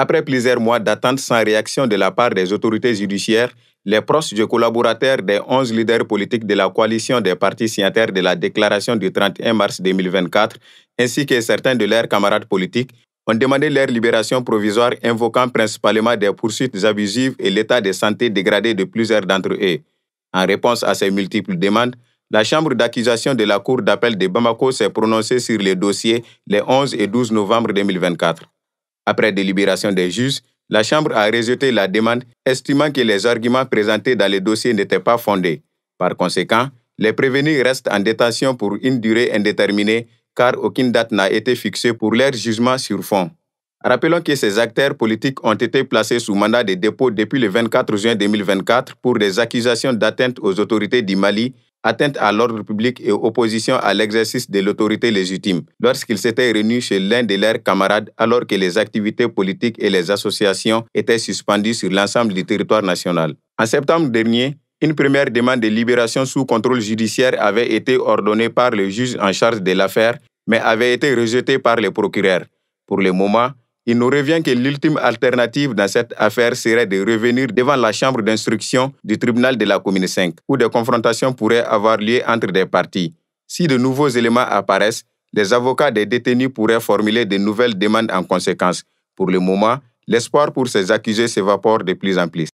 Après plusieurs mois d'attente sans réaction de la part des autorités judiciaires, les proches du collaborateur des 11 leaders politiques de la coalition des partis signataires de la déclaration du 31 mars 2024, ainsi que certains de leurs camarades politiques, ont demandé leur libération provisoire invoquant principalement des poursuites abusives et l'état de santé dégradé de plusieurs d'entre eux. En réponse à ces multiples demandes, la chambre d'accusation de la Cour d'appel de Bamako s'est prononcée sur les dossiers les 11 et 12 novembre 2024. Après délibération des juges, la Chambre a rejeté la demande, estimant que les arguments présentés dans le dossier n'étaient pas fondés. Par conséquent, les prévenus restent en détention pour une durée indéterminée car aucune date n'a été fixée pour leur jugement sur fond. Rappelons que ces acteurs politiques ont été placés sous mandat de dépôt depuis le 24 juin 2024 pour des accusations d'atteinte aux autorités du Mali atteinte à l'ordre public et opposition à l'exercice de l'autorité légitime, lorsqu'ils s'étaient réunis chez l'un de leurs camarades alors que les activités politiques et les associations étaient suspendues sur l'ensemble du territoire national. En septembre dernier, une première demande de libération sous contrôle judiciaire avait été ordonnée par le juge en charge de l'affaire, mais avait été rejetée par le procureur. Pour le moment, il nous revient que l'ultime alternative dans cette affaire serait de revenir devant la chambre d'instruction du tribunal de la commune 5, où des confrontations pourraient avoir lieu entre des parties. Si de nouveaux éléments apparaissent, les avocats des détenus pourraient formuler de nouvelles demandes en conséquence. Pour le moment, l'espoir pour ces accusés s'évapore de plus en plus.